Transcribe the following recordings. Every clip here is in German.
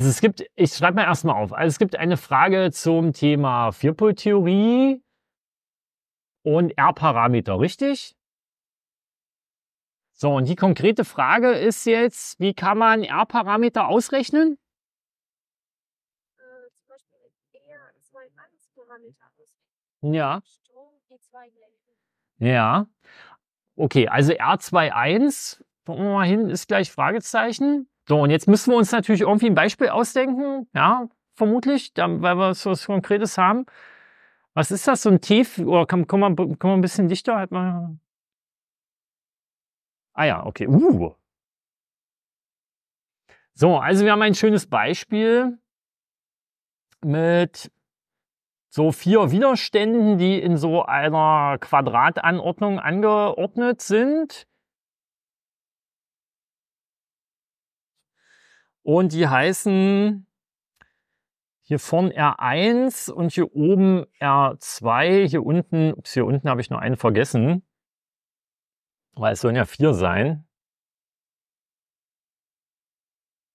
Also es gibt, ich schreibe mal erstmal auf. Also es gibt eine Frage zum Thema Vierpoltheorie und R-Parameter, richtig? So, und die konkrete Frage ist jetzt, wie kann man R-Parameter ausrechnen? Äh, ja. E ja. Okay, also R21, gucken wir mal hin, ist gleich Fragezeichen. So, und jetzt müssen wir uns natürlich irgendwie ein Beispiel ausdenken, ja, vermutlich, weil wir so was Konkretes haben. Was ist das, so ein Tief? Oder kann, kann, man, kann man ein bisschen dichter halt mal. Ah ja, okay. Uh. So, also wir haben ein schönes Beispiel mit so vier Widerständen, die in so einer Quadratanordnung angeordnet sind. Und die heißen hier vorne R1 und hier oben R2. Hier unten, ups, hier unten habe ich noch einen vergessen. Weil es sollen ja vier sein.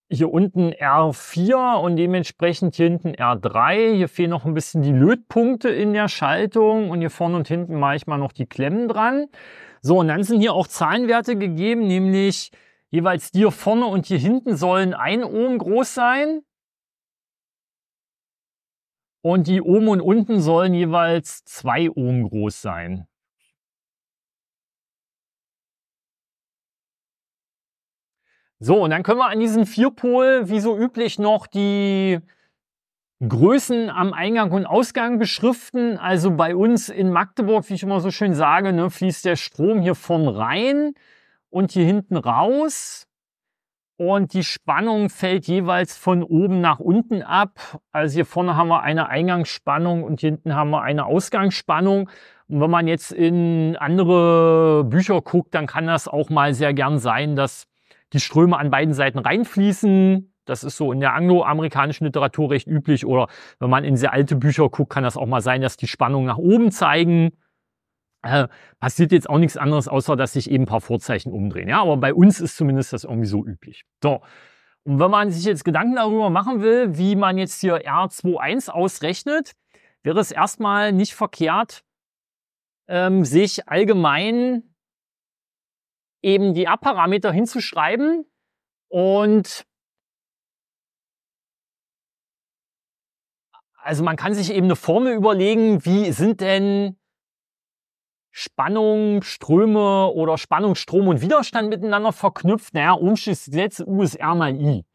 Hier unten R4 und dementsprechend hier hinten R3. Hier fehlen noch ein bisschen die Lötpunkte in der Schaltung und hier vorne und hinten mache ich mal noch die Klemmen dran. So, und dann sind hier auch Zahlenwerte gegeben, nämlich Jeweils hier vorne und hier hinten sollen ein Ohm groß sein. Und die oben und unten sollen jeweils zwei Ohm groß sein. So, und dann können wir an diesem Vierpol, wie so üblich, noch die Größen am Eingang und Ausgang beschriften. Also bei uns in Magdeburg, wie ich immer so schön sage, ne, fließt der Strom hier vorn rein und hier hinten raus. Und die Spannung fällt jeweils von oben nach unten ab. Also hier vorne haben wir eine Eingangsspannung und hier hinten haben wir eine Ausgangsspannung. Und wenn man jetzt in andere Bücher guckt, dann kann das auch mal sehr gern sein, dass die Ströme an beiden Seiten reinfließen. Das ist so in der angloamerikanischen Literatur recht üblich. Oder wenn man in sehr alte Bücher guckt, kann das auch mal sein, dass die Spannung nach oben zeigen äh, passiert jetzt auch nichts anderes, außer dass sich eben ein paar Vorzeichen umdrehen. Ja, aber bei uns ist zumindest das irgendwie so üblich. So. Und wenn man sich jetzt Gedanken darüber machen will, wie man jetzt hier R21 ausrechnet, wäre es erstmal nicht verkehrt, ähm, sich allgemein eben die R-Parameter hinzuschreiben und also man kann sich eben eine Formel überlegen, wie sind denn Spannung, Ströme oder Spannung, Strom und Widerstand miteinander verknüpft. Naja, Ohmsches Gesetz USR mal I.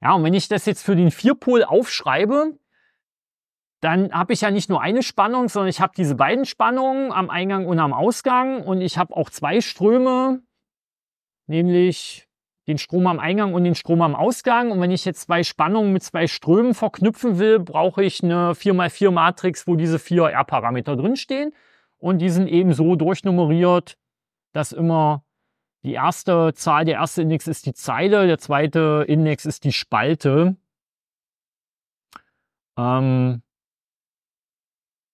Ja, und wenn ich das jetzt für den Vierpol aufschreibe, dann habe ich ja nicht nur eine Spannung, sondern ich habe diese beiden Spannungen am Eingang und am Ausgang und ich habe auch zwei Ströme, nämlich den Strom am Eingang und den Strom am Ausgang. Und wenn ich jetzt zwei Spannungen mit zwei Strömen verknüpfen will, brauche ich eine 4x4-Matrix, wo diese vier R-Parameter drinstehen. Und die sind eben so durchnummeriert, dass immer die erste Zahl, der erste Index ist die Zeile, der zweite Index ist die Spalte. Ähm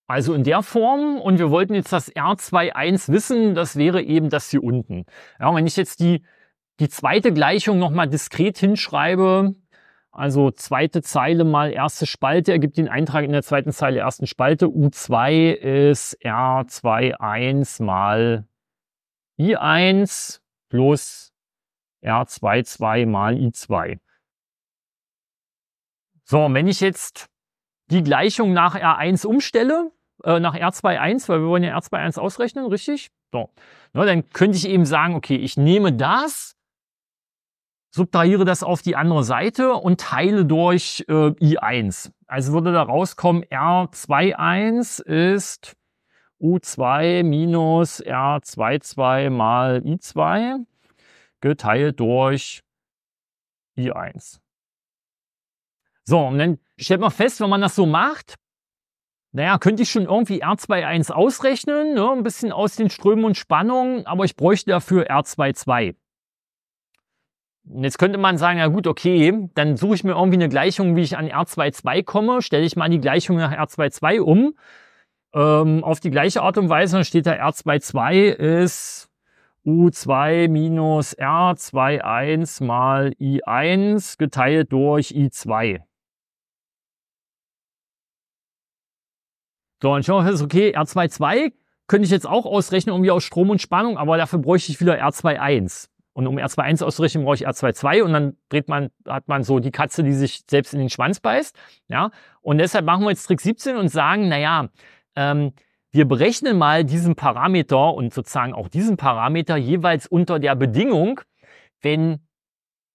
also in der Form und wir wollten jetzt das R21 wissen, das wäre eben das hier unten. Ja, wenn ich jetzt die, die zweite Gleichung nochmal diskret hinschreibe, also zweite Zeile mal erste Spalte ergibt den Eintrag in der zweiten Zeile ersten Spalte. U2 ist R21 mal I1 plus R22 mal I2. So, und wenn ich jetzt die Gleichung nach R1 umstelle, äh, nach R21, weil wir wollen ja R21 ausrechnen, richtig? So. Ne, dann könnte ich eben sagen, okay, ich nehme das subtrahiere das auf die andere Seite und teile durch äh, I1. Also würde da rauskommen, R21 ist U2 minus R22 mal I2 geteilt durch I1. So, und dann stellt man fest, wenn man das so macht, naja, könnte ich schon irgendwie R21 ausrechnen, ne? ein bisschen aus den Strömen und Spannungen, aber ich bräuchte dafür R22. Und Jetzt könnte man sagen, ja gut, okay, dann suche ich mir irgendwie eine Gleichung, wie ich an R22 komme, stelle ich mal die Gleichung nach R22 um. Ähm, auf die gleiche Art und Weise, dann steht da R22 ist U2 minus R21 mal I1 geteilt durch I2. So, und schauen wir jetzt, okay, R22 könnte ich jetzt auch ausrechnen, irgendwie aus Strom und Spannung, aber dafür bräuchte ich wieder R21. Und um R2.1 auszurichten, brauche ich R2.2 und dann dreht man, hat man so die Katze, die sich selbst in den Schwanz beißt. Ja? Und deshalb machen wir jetzt Trick 17 und sagen, naja, ähm, wir berechnen mal diesen Parameter und sozusagen auch diesen Parameter jeweils unter der Bedingung, wenn,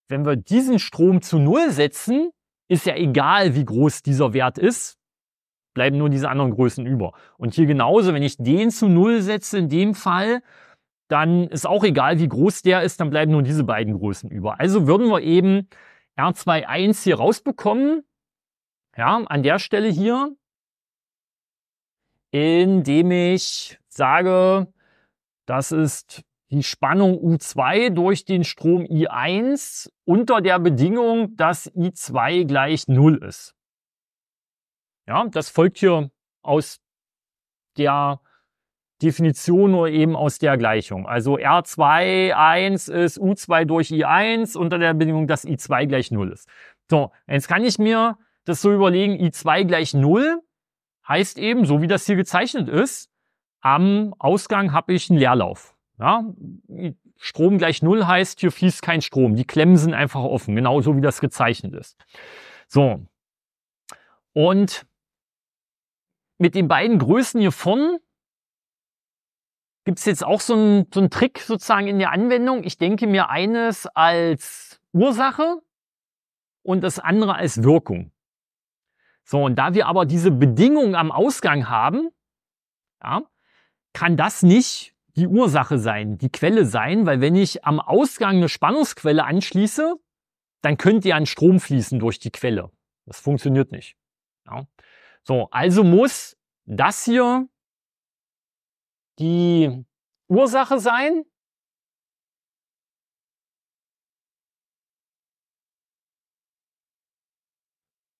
wenn wir diesen Strom zu Null setzen, ist ja egal, wie groß dieser Wert ist, bleiben nur diese anderen Größen über. Und hier genauso, wenn ich den zu Null setze, in dem Fall, dann ist auch egal, wie groß der ist, dann bleiben nur diese beiden Größen über. Also würden wir eben R21 hier rausbekommen, ja, an der Stelle hier, indem ich sage, das ist die Spannung U2 durch den Strom I1 unter der Bedingung, dass I2 gleich 0 ist. Ja, das folgt hier aus der Definition nur eben aus der Gleichung. Also R2,1 ist U2 durch I1 unter der Bedingung, dass I2 gleich 0 ist. So, jetzt kann ich mir das so überlegen, I2 gleich 0 heißt eben, so wie das hier gezeichnet ist, am Ausgang habe ich einen Leerlauf. Ja? Strom gleich 0 heißt, hier fließt kein Strom. Die Klemmen sind einfach offen, genauso wie das gezeichnet ist. So. Und mit den beiden Größen hier vorne Gibt es jetzt auch so einen, so einen Trick sozusagen in der Anwendung? Ich denke mir eines als Ursache und das andere als Wirkung. So, und da wir aber diese Bedingung am Ausgang haben, ja, kann das nicht die Ursache sein, die Quelle sein, weil wenn ich am Ausgang eine Spannungsquelle anschließe, dann könnte ja ein Strom fließen durch die Quelle. Das funktioniert nicht. Ja. So, also muss das hier die Ursache sein?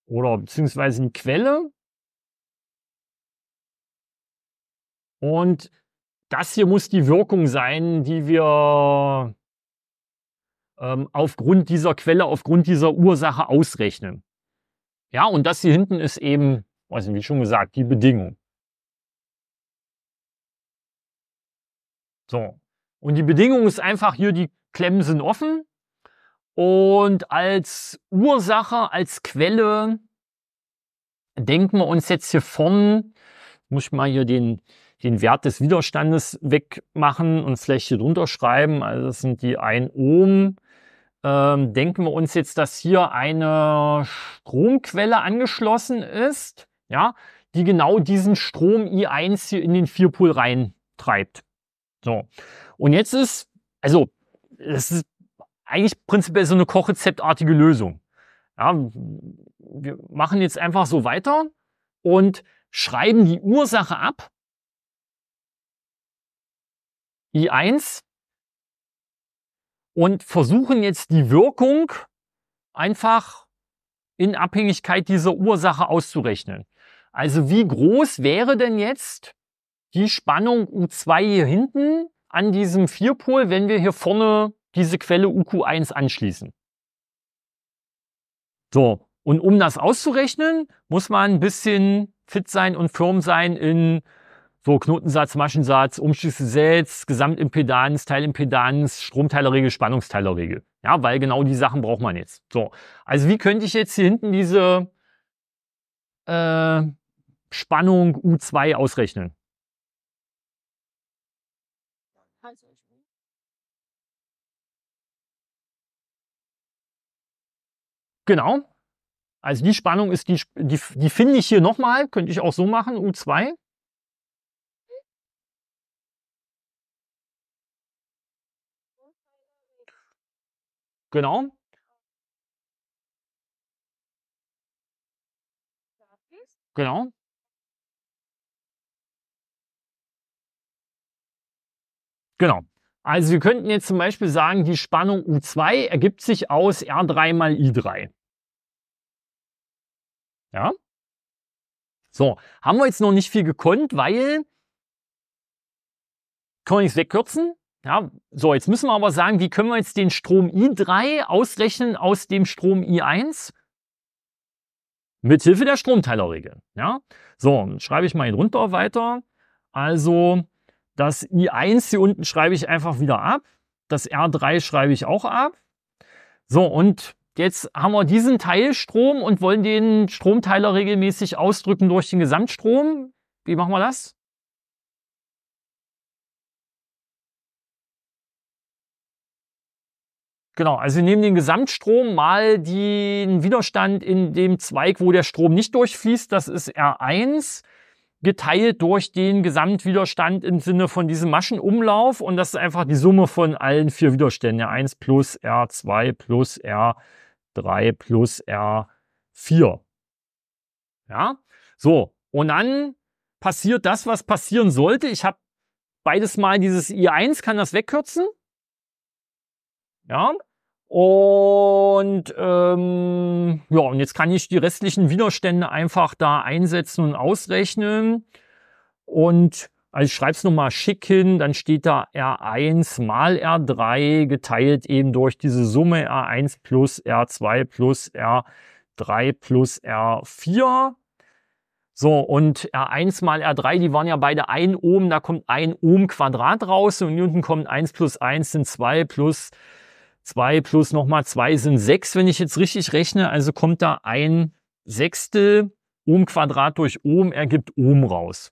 Oder beziehungsweise die Quelle? Und das hier muss die Wirkung sein, die wir ähm, aufgrund dieser Quelle, aufgrund dieser Ursache ausrechnen. Ja, und das hier hinten ist eben, weiß nicht, wie schon gesagt, die Bedingung. So. Und die Bedingung ist einfach hier, die Klemmen sind offen. Und als Ursache, als Quelle denken wir uns jetzt hier vorne, muss ich mal hier den, den Wert des Widerstandes wegmachen und vielleicht hier drunter schreiben. Also das sind die 1 Ohm. Ähm, denken wir uns jetzt, dass hier eine Stromquelle angeschlossen ist, ja, die genau diesen Strom I1 hier in den Vierpol rein treibt. So. Und jetzt ist, also, es ist eigentlich prinzipiell so eine kochrezeptartige Lösung. Ja, wir machen jetzt einfach so weiter und schreiben die Ursache ab. I1 und versuchen jetzt die Wirkung einfach in Abhängigkeit dieser Ursache auszurechnen. Also wie groß wäre denn jetzt die Spannung U2 hier hinten an diesem Vierpol, wenn wir hier vorne diese Quelle UQ1 anschließen. So, und um das auszurechnen, muss man ein bisschen fit sein und firm sein in so Knotensatz, Maschensatz, Umschlüsse selbst, Gesamtimpedanz, Teilimpedanz, Stromteilerregel, Spannungsteilerregel. Ja, weil genau die Sachen braucht man jetzt. So, also wie könnte ich jetzt hier hinten diese äh, Spannung U2 ausrechnen? Genau. Also die Spannung ist, die, die, die finde ich hier nochmal, könnte ich auch so machen, U2. Genau. Genau. Genau. Also wir könnten jetzt zum Beispiel sagen, die Spannung U2 ergibt sich aus R3 mal I3. Ja? So, haben wir jetzt noch nicht viel gekonnt, weil können wir nichts wegkürzen. Ja, so, jetzt müssen wir aber sagen, wie können wir jetzt den Strom I3 ausrechnen aus dem Strom I1? Mithilfe der Stromteilerregel. Ja, so, schreibe ich mal hier drunter weiter. Also, das I1 hier unten schreibe ich einfach wieder ab. Das R3 schreibe ich auch ab. So, und Jetzt haben wir diesen Teilstrom und wollen den Stromteiler regelmäßig ausdrücken durch den Gesamtstrom. Wie machen wir das? Genau, also wir nehmen den Gesamtstrom mal den Widerstand in dem Zweig, wo der Strom nicht durchfließt, das ist R1, geteilt durch den Gesamtwiderstand im Sinne von diesem Maschenumlauf und das ist einfach die Summe von allen vier Widerständen, R1 plus R2 plus R3 3 plus R4. Ja, so. Und dann passiert das, was passieren sollte. Ich habe beides mal dieses I1, kann das wegkürzen. Ja, und ähm, ja, und jetzt kann ich die restlichen Widerstände einfach da einsetzen und ausrechnen. Und also ich schreibe es nochmal schick hin, dann steht da R1 mal R3 geteilt eben durch diese Summe R1 plus R2 plus R3 plus R4. So, und R1 mal R3, die waren ja beide 1 Ohm, da kommt ein Ohm Quadrat raus und unten kommt 1 plus 1 sind 2 plus 2 plus nochmal 2 sind 6, wenn ich jetzt richtig rechne. Also kommt da ein Sechstel Ohm Quadrat durch Ohm ergibt Ohm raus.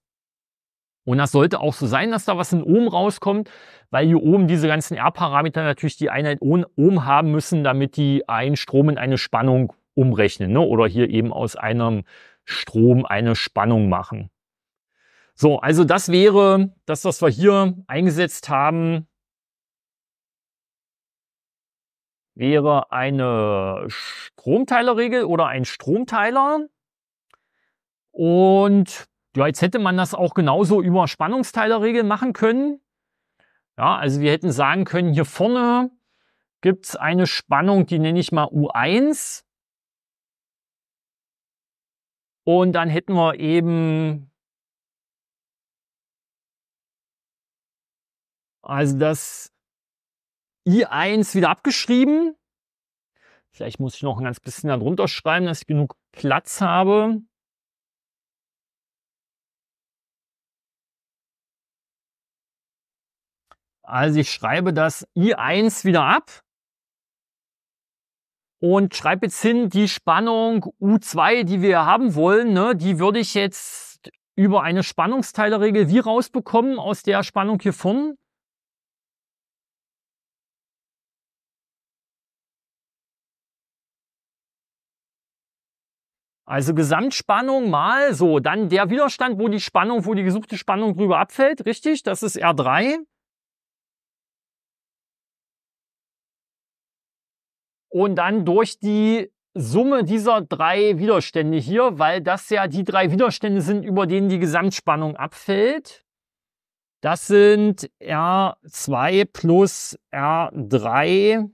Und das sollte auch so sein, dass da was in Ohm rauskommt, weil hier oben diese ganzen R-Parameter natürlich die Einheit Ohm haben müssen, damit die einen Strom in eine Spannung umrechnen ne? oder hier eben aus einem Strom eine Spannung machen. So, also das wäre das, was wir hier eingesetzt haben, wäre eine Stromteilerregel oder ein Stromteiler. Und ja, jetzt hätte man das auch genauso über Spannungsteilerregeln machen können. Ja, also wir hätten sagen können, hier vorne gibt es eine Spannung, die nenne ich mal U1. Und dann hätten wir eben, also das I1 wieder abgeschrieben. Vielleicht muss ich noch ein ganz bisschen darunter schreiben, dass ich genug Platz habe. Also ich schreibe das I1 wieder ab und schreibe jetzt hin, die Spannung U2, die wir haben wollen, ne, die würde ich jetzt über eine Spannungsteilerregel wie rausbekommen aus der Spannung hier vorne. Also Gesamtspannung mal so, dann der Widerstand, wo die Spannung, wo die gesuchte Spannung drüber abfällt, richtig? Das ist R3. und dann durch die Summe dieser drei Widerstände hier, weil das ja die drei Widerstände sind, über denen die Gesamtspannung abfällt. Das sind R2 plus R3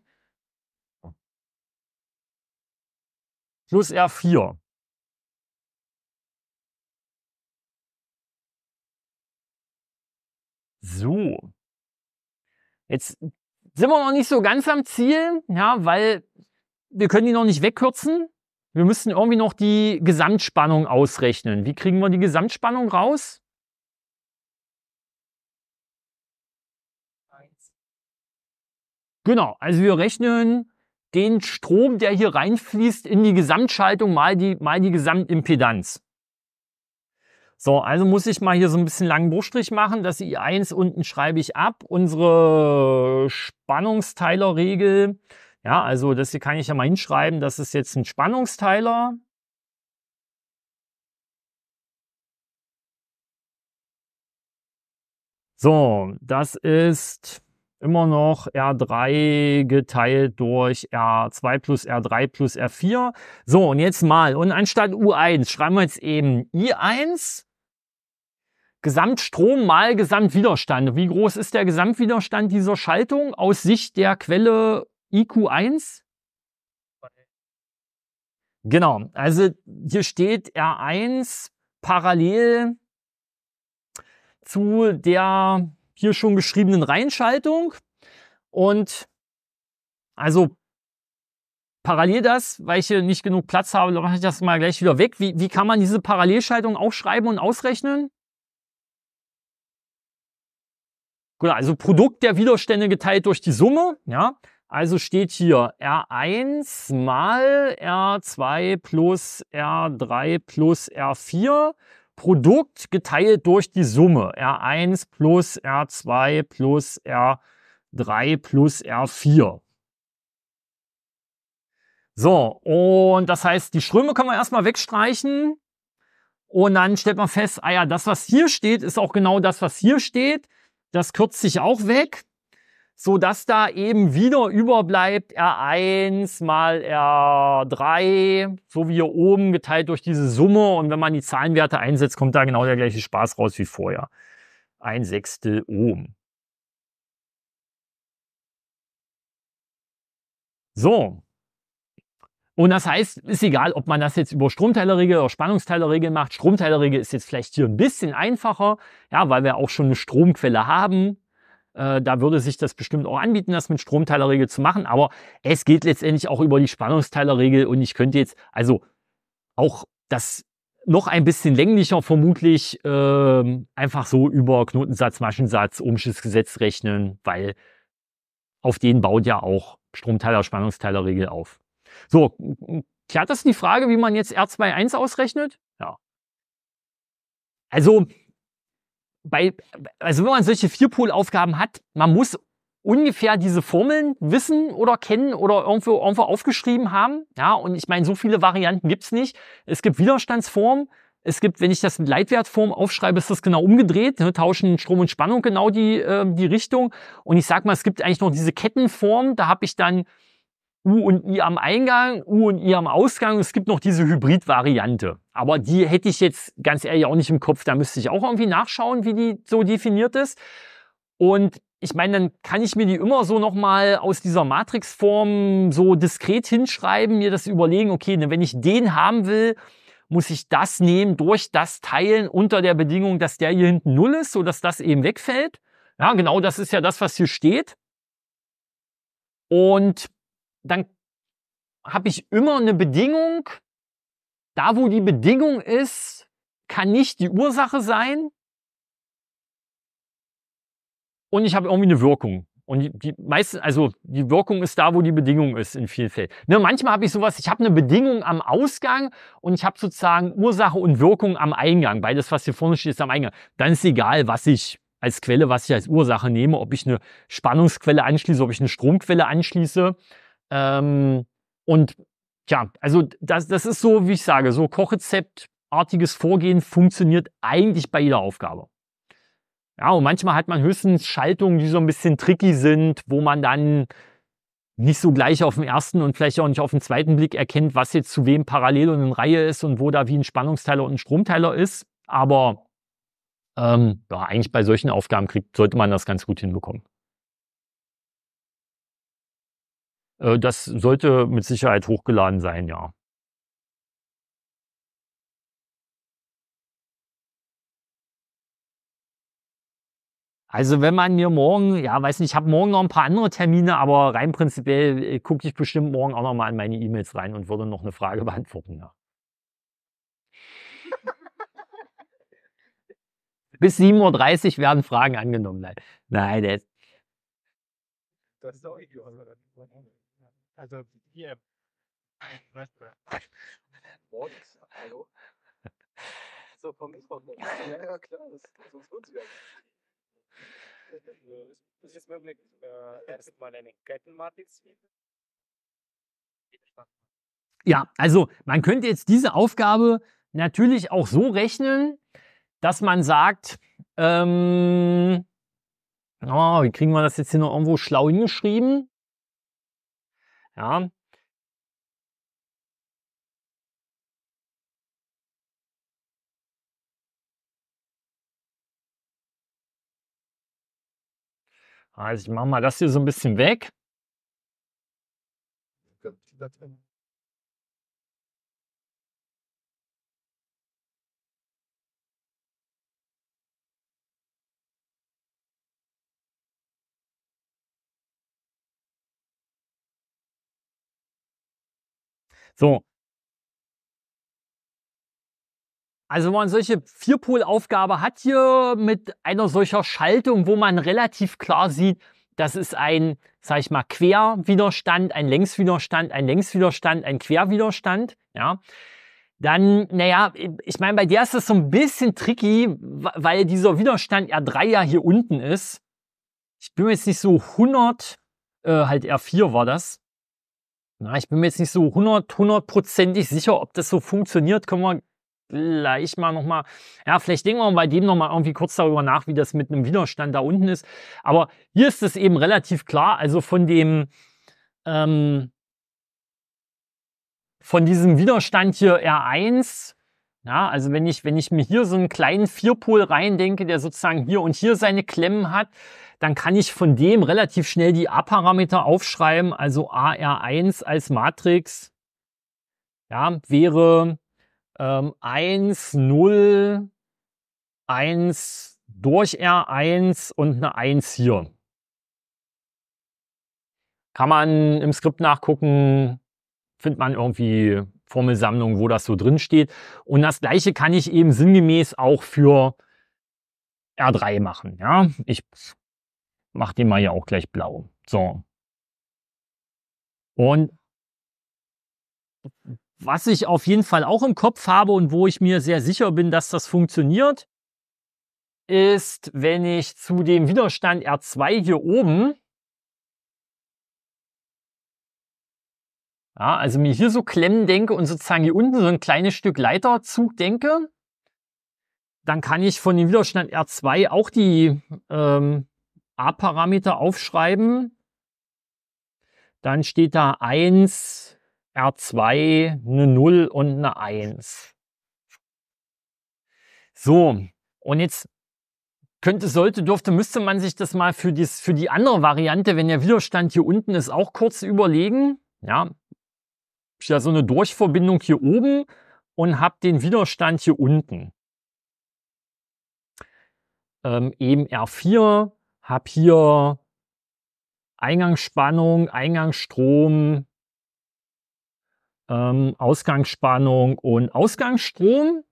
plus R4. So. Jetzt sind wir noch nicht so ganz am Ziel, ja, weil wir können die noch nicht wegkürzen. Wir müssen irgendwie noch die Gesamtspannung ausrechnen. Wie kriegen wir die Gesamtspannung raus? Genau, also wir rechnen den Strom, der hier reinfließt, in die Gesamtschaltung mal die, mal die Gesamtimpedanz. So, also muss ich mal hier so ein bisschen langen Bruchstrich machen. Das I1 unten schreibe ich ab. Unsere Spannungsteilerregel ja, also das hier kann ich ja mal hinschreiben, das ist jetzt ein Spannungsteiler. So, das ist immer noch R3 geteilt durch R2 plus R3 plus R4. So, und jetzt mal. Und anstatt U1 schreiben wir jetzt eben I1. Gesamtstrom mal Gesamtwiderstand. Wie groß ist der Gesamtwiderstand dieser Schaltung aus Sicht der Quelle IQ1. Genau, also hier steht R1 parallel zu der hier schon geschriebenen Reinschaltung und also parallel das, weil ich hier nicht genug Platz habe, mache ich das mal gleich wieder weg. Wie, wie kann man diese Parallelschaltung aufschreiben und ausrechnen? Gut, also Produkt der Widerstände geteilt durch die Summe, ja. Also steht hier R1 mal R2 plus R3 plus R4 Produkt geteilt durch die Summe R1 plus R2 plus R3 plus R4. So, und das heißt, die Ströme können wir erstmal wegstreichen. Und dann stellt man fest, ah ja, das, was hier steht, ist auch genau das, was hier steht. Das kürzt sich auch weg so dass da eben wieder überbleibt R1 mal R3, so wie hier oben geteilt durch diese Summe. Und wenn man die Zahlenwerte einsetzt, kommt da genau der gleiche Spaß raus wie vorher. Ein Sechstel Ohm. So. Und das heißt, ist egal, ob man das jetzt über Stromteilerregel oder Spannungsteilerregel macht. Stromteilerregel ist jetzt vielleicht hier ein bisschen einfacher, ja, weil wir auch schon eine Stromquelle haben äh, da würde sich das bestimmt auch anbieten, das mit Stromteilerregel zu machen. Aber es geht letztendlich auch über die Spannungsteilerregel und ich könnte jetzt also auch das noch ein bisschen länglicher vermutlich ähm, einfach so über Knotensatz, Maschensatz, Ohmsches Gesetz rechnen, weil auf den baut ja auch Stromteiler, Spannungsteilerregel auf. So, klärt das die Frage, wie man jetzt R21 ausrechnet? Ja. Also, bei, also wenn man solche Vierpol-Aufgaben hat, man muss ungefähr diese Formeln wissen oder kennen oder irgendwo, irgendwo aufgeschrieben haben. Ja, und ich meine, so viele Varianten gibt's nicht. Es gibt Widerstandsform. Es gibt, wenn ich das in Leitwertform aufschreibe, ist das genau umgedreht. Ne, tauschen Strom und Spannung genau die, äh, die Richtung. Und ich sag mal, es gibt eigentlich noch diese Kettenform. Da habe ich dann U und I am Eingang, U und I am Ausgang. Es gibt noch diese Hybrid-Variante. Aber die hätte ich jetzt ganz ehrlich auch nicht im Kopf. Da müsste ich auch irgendwie nachschauen, wie die so definiert ist. Und ich meine, dann kann ich mir die immer so nochmal aus dieser Matrixform so diskret hinschreiben, mir das überlegen, okay, ne, wenn ich den haben will, muss ich das nehmen, durch das teilen, unter der Bedingung, dass der hier hinten null ist, sodass das eben wegfällt. Ja, genau das ist ja das, was hier steht. Und dann habe ich immer eine Bedingung. Da, wo die Bedingung ist, kann nicht die Ursache sein. Und ich habe irgendwie eine Wirkung. Und die, meisten, also die Wirkung ist da, wo die Bedingung ist in vielen Fällen. Ne, manchmal habe ich sowas, ich habe eine Bedingung am Ausgang und ich habe sozusagen Ursache und Wirkung am Eingang. Beides, was hier vorne steht, ist am Eingang. Dann ist egal, was ich als Quelle, was ich als Ursache nehme, ob ich eine Spannungsquelle anschließe, ob ich eine Stromquelle anschließe ähm, und ja, also das, das ist so, wie ich sage, so Kochrezeptartiges Vorgehen funktioniert eigentlich bei jeder Aufgabe. Ja, und manchmal hat man höchstens Schaltungen, die so ein bisschen tricky sind, wo man dann nicht so gleich auf den ersten und vielleicht auch nicht auf den zweiten Blick erkennt, was jetzt zu wem parallel und in Reihe ist und wo da wie ein Spannungsteiler und ein Stromteiler ist. Aber ähm, ja, eigentlich bei solchen Aufgaben kriegt, sollte man das ganz gut hinbekommen. Äh, das sollte mit Sicherheit hochgeladen sein, ja. Also wenn man mir morgen, ja weiß nicht, ich habe morgen noch ein paar andere Termine, aber rein prinzipiell äh, gucke ich bestimmt morgen auch noch mal in meine E-Mails rein und würde noch eine Frage beantworten. Ja. Bis 7.30 Uhr werden Fragen angenommen. Nein, nein. Das ist auch idiot. Also hier. Weißt du. Morgens. Hallo. So vom Mittwoch. Ja, ja, klar, das, ist uns ja. Es ist möglich, äh, erstmal eine Kettenmatrix Ja, also man könnte jetzt diese Aufgabe natürlich auch so rechnen, dass man sagt, ähm, oh, wie kriegen wir das jetzt hier noch irgendwo schlau hingeschrieben? Ja, Also ich mache mal das hier so ein bisschen weg. So. Also wenn man solche Vierpol-Aufgabe hat hier mit einer solcher Schaltung, wo man relativ klar sieht, das ist ein, sag ich mal, Querwiderstand, ein Längswiderstand, ein Längswiderstand, ein Querwiderstand, ja. Dann, naja, ich meine, bei der ist das so ein bisschen tricky, weil dieser Widerstand R3 ja hier unten ist. Ich bin mir jetzt nicht so 100, äh, halt R4 war das. Na, ich bin mir jetzt nicht so 100, hundertprozentig sicher, ob das so funktioniert. Können wir gleich mal nochmal, ja, vielleicht denken wir bei dem nochmal irgendwie kurz darüber nach, wie das mit einem Widerstand da unten ist. Aber hier ist es eben relativ klar, also von dem, ähm, von diesem Widerstand hier R1 ja, also wenn ich, wenn ich mir hier so einen kleinen Vierpol reindenke, der sozusagen hier und hier seine Klemmen hat, dann kann ich von dem relativ schnell die A-Parameter aufschreiben. Also AR1 als Matrix ja, wäre ähm, 1, 0, 1 durch R1 und eine 1 hier. Kann man im Skript nachgucken, findet man irgendwie Formelsammlung, wo das so drin steht. Und das gleiche kann ich eben sinngemäß auch für R3 machen. Ja, ich mache den mal ja auch gleich blau. So. Und was ich auf jeden Fall auch im Kopf habe und wo ich mir sehr sicher bin, dass das funktioniert, ist, wenn ich zu dem Widerstand R2 hier oben Ja, also mir hier so Klemmen denke und sozusagen hier unten so ein kleines Stück Leiterzug denke, dann kann ich von dem Widerstand R2 auch die ähm, A-Parameter aufschreiben. Dann steht da 1, R2, eine 0 und eine 1. So, und jetzt könnte, sollte, dürfte, müsste man sich das mal für, dies, für die andere Variante, wenn der Widerstand hier unten ist, auch kurz überlegen. Ja, ja so eine Durchverbindung hier oben und habe den Widerstand hier unten. Ähm, eben R4, habe hier Eingangsspannung, Eingangsstrom, ähm, Ausgangsspannung und Ausgangsstrom.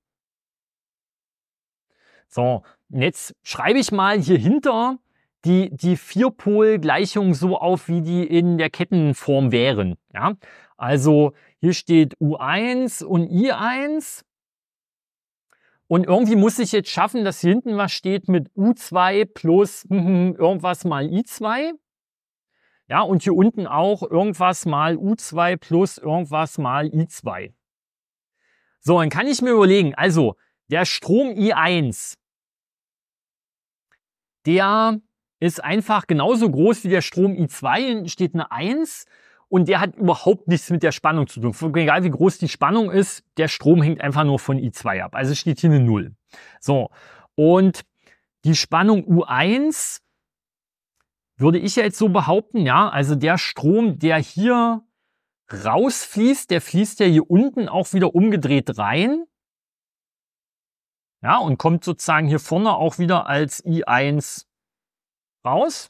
So, und jetzt schreibe ich mal hier hinter die, die Vierpol-Gleichung so auf, wie die in der Kettenform wären. Ja? Also hier steht U1 und I1. Und irgendwie muss ich jetzt schaffen, dass hier hinten was steht mit U2 plus irgendwas mal I2. Ja, und hier unten auch irgendwas mal U2 plus irgendwas mal I2. So, dann kann ich mir überlegen, also der Strom I1, der ist einfach genauso groß wie der Strom I2, steht eine 1 und der hat überhaupt nichts mit der Spannung zu tun. Egal wie groß die Spannung ist, der Strom hängt einfach nur von I2 ab. Also steht hier eine 0. So, und die Spannung U1 würde ich jetzt so behaupten, ja, also der Strom, der hier rausfließt, der fließt ja hier unten auch wieder umgedreht rein. Ja, und kommt sozusagen hier vorne auch wieder als I1 raus.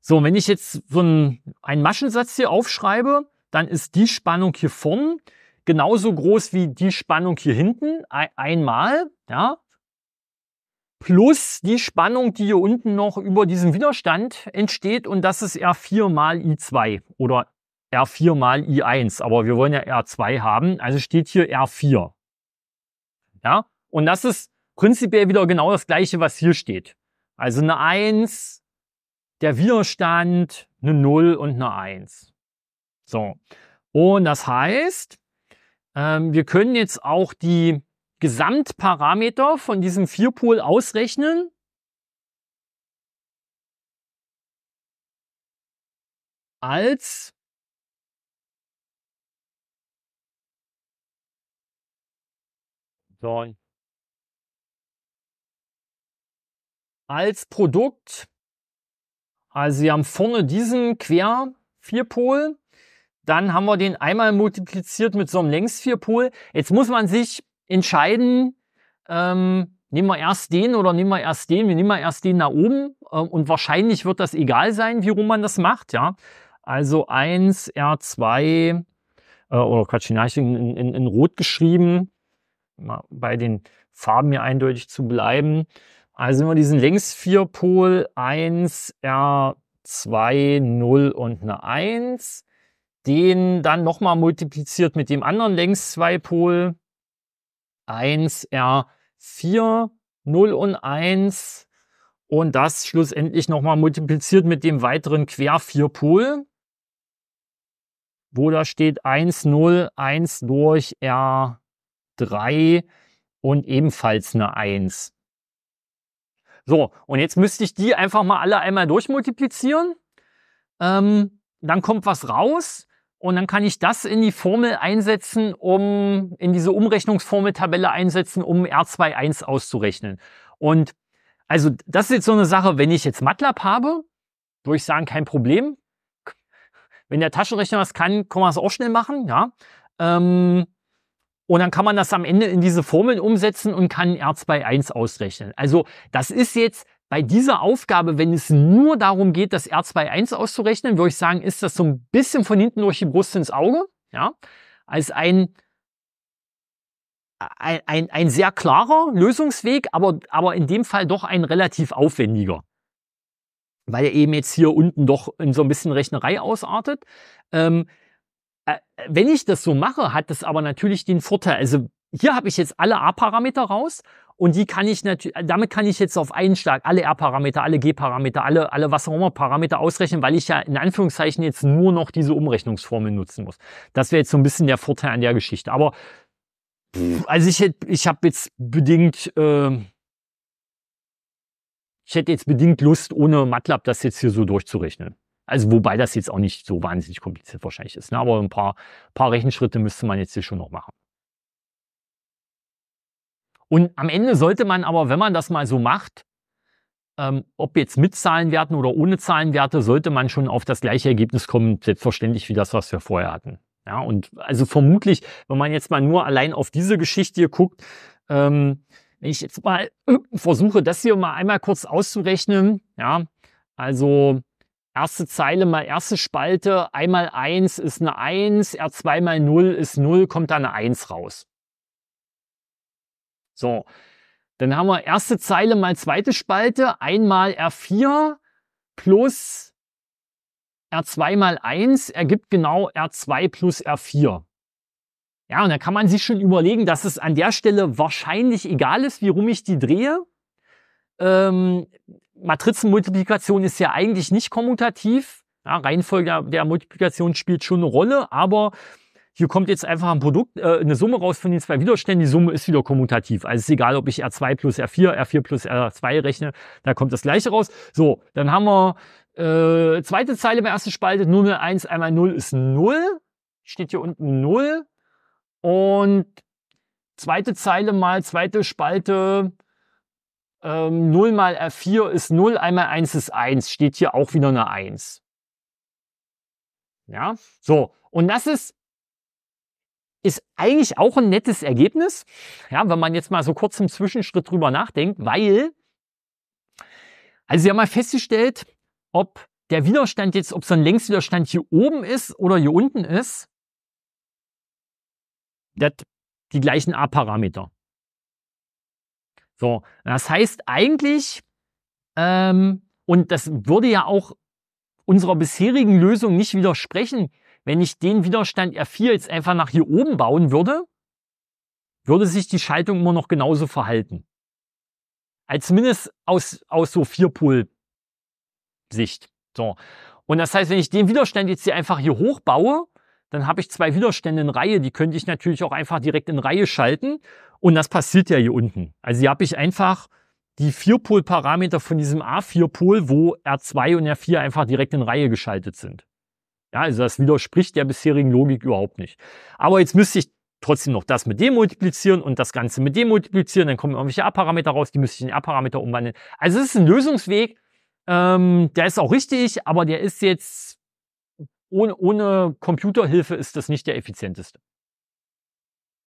So, wenn ich jetzt so einen, einen Maschensatz hier aufschreibe, dann ist die Spannung hier vorn genauso groß wie die Spannung hier hinten, einmal, ja, plus die Spannung, die hier unten noch über diesen Widerstand entsteht und das ist R4 mal I2 oder R4 mal I1, aber wir wollen ja R2 haben, also steht hier R4. Ja, und das ist prinzipiell wieder genau das gleiche, was hier steht. Also eine 1, der Widerstand, eine 0 und eine 1. So. Und das heißt, ähm, wir können jetzt auch die Gesamtparameter von diesem Vierpol ausrechnen. als so, als Produkt. Also wir haben vorne diesen quer Vierpol. Dann haben wir den einmal multipliziert mit so einem Längsvierpol. Jetzt muss man sich entscheiden, ähm, nehmen wir erst den oder nehmen wir erst den. Wir nehmen wir erst den nach oben. Ähm, und wahrscheinlich wird das egal sein, wie rum man das macht. Ja, Also 1, R2, äh, oder Quatsch, den habe ich in, in, in Rot geschrieben. Mal bei den Farben hier eindeutig zu bleiben. Also nehmen wir diesen Längsvierpol 1, R, 2, 0 und eine 1. Den dann nochmal multipliziert mit dem anderen Längs-2-Pol 1, R, 4, 0 und 1. Und das schlussendlich nochmal multipliziert mit dem weiteren Quer-4-Pol, wo da steht 1, 0, 1 durch R, 3 und ebenfalls eine 1. So, und jetzt müsste ich die einfach mal alle einmal durchmultiplizieren. Ähm, dann kommt was raus und dann kann ich das in die Formel einsetzen, um in diese Umrechnungsformeltabelle einsetzen, um R21 auszurechnen. Und also das ist jetzt so eine Sache, wenn ich jetzt MATLAB habe, würde ich sagen, kein Problem. Wenn der Taschenrechner was kann, kann man es auch schnell machen, ja. Ähm, und dann kann man das am Ende in diese Formeln umsetzen und kann r 21 ausrechnen. Also das ist jetzt bei dieser Aufgabe, wenn es nur darum geht, das r 21 auszurechnen, würde ich sagen, ist das so ein bisschen von hinten durch die Brust ins Auge. Ja? Als ein, ein, ein, ein sehr klarer Lösungsweg, aber, aber in dem Fall doch ein relativ aufwendiger. Weil er eben jetzt hier unten doch in so ein bisschen Rechnerei ausartet. Ähm, äh, wenn ich das so mache, hat das aber natürlich den Vorteil. Also hier habe ich jetzt alle A-Parameter raus und die kann ich natürlich, damit kann ich jetzt auf einen Schlag alle R-Parameter, alle G-Parameter, alle, alle was auch immer Parameter ausrechnen, weil ich ja in Anführungszeichen jetzt nur noch diese Umrechnungsformel nutzen muss. Das wäre jetzt so ein bisschen der Vorteil an der Geschichte. Aber also ich hätte, ich habe jetzt bedingt, äh, ich hätte jetzt bedingt Lust, ohne MATLAB das jetzt hier so durchzurechnen. Also wobei das jetzt auch nicht so wahnsinnig kompliziert wahrscheinlich ist. Ne? Aber ein paar, paar Rechenschritte müsste man jetzt hier schon noch machen. Und am Ende sollte man aber, wenn man das mal so macht, ähm, ob jetzt mit Zahlenwerten oder ohne Zahlenwerte, sollte man schon auf das gleiche Ergebnis kommen, selbstverständlich wie das, was wir vorher hatten. Ja, und also vermutlich, wenn man jetzt mal nur allein auf diese Geschichte hier guckt, ähm, wenn ich jetzt mal versuche, das hier mal einmal kurz auszurechnen, ja, also erste Zeile mal erste Spalte, einmal 1 ist eine 1, R2 mal 0 ist 0, kommt da eine 1 raus. So, dann haben wir erste Zeile mal zweite Spalte, einmal R4 plus R2 mal 1 ergibt genau R2 plus R4. Ja, und da kann man sich schon überlegen, dass es an der Stelle wahrscheinlich egal ist, wie rum ich die drehe. Ähm, Matrizenmultiplikation ist ja eigentlich nicht kommutativ. Ja, Reihenfolge der Multiplikation spielt schon eine Rolle, aber hier kommt jetzt einfach ein Produkt, äh, eine Summe raus von den zwei Widerständen. Die Summe ist wieder kommutativ. Also ist egal, ob ich R2 plus R4, R4 plus R2 rechne, da kommt das gleiche raus. So, dann haben wir äh, zweite Zeile bei ersten Spalte 0, 1, einmal 0 ist 0. Steht hier unten 0. Und zweite Zeile mal zweite Spalte ähm, 0 mal R4 ist 0, einmal 1 ist 1. Steht hier auch wieder eine 1. Ja, so. Und das ist, ist eigentlich auch ein nettes Ergebnis. Ja, wenn man jetzt mal so kurz im Zwischenschritt drüber nachdenkt, weil, also sie haben mal festgestellt, ob der Widerstand jetzt, ob so ein Längswiderstand hier oben ist oder hier unten ist, das hat die gleichen A-Parameter. So, das heißt eigentlich, ähm, und das würde ja auch unserer bisherigen Lösung nicht widersprechen, wenn ich den Widerstand R4 jetzt einfach nach hier oben bauen würde, würde sich die Schaltung immer noch genauso verhalten. Als zumindest aus, aus so Vierpol-Sicht. So. Und das heißt, wenn ich den Widerstand jetzt hier einfach hier hoch baue, dann habe ich zwei Widerstände in Reihe. Die könnte ich natürlich auch einfach direkt in Reihe schalten. Und das passiert ja hier unten. Also hier habe ich einfach die Vierpol-Parameter von diesem A4-Pol, wo R2 und R4 einfach direkt in Reihe geschaltet sind. Ja, also das widerspricht der bisherigen Logik überhaupt nicht. Aber jetzt müsste ich trotzdem noch das mit dem multiplizieren und das Ganze mit dem multiplizieren. Dann kommen irgendwelche A-Parameter raus, die müsste ich in R-Parameter umwandeln. Also es ist ein Lösungsweg, ähm, der ist auch richtig, aber der ist jetzt ohne, ohne Computerhilfe ist das nicht der effizienteste.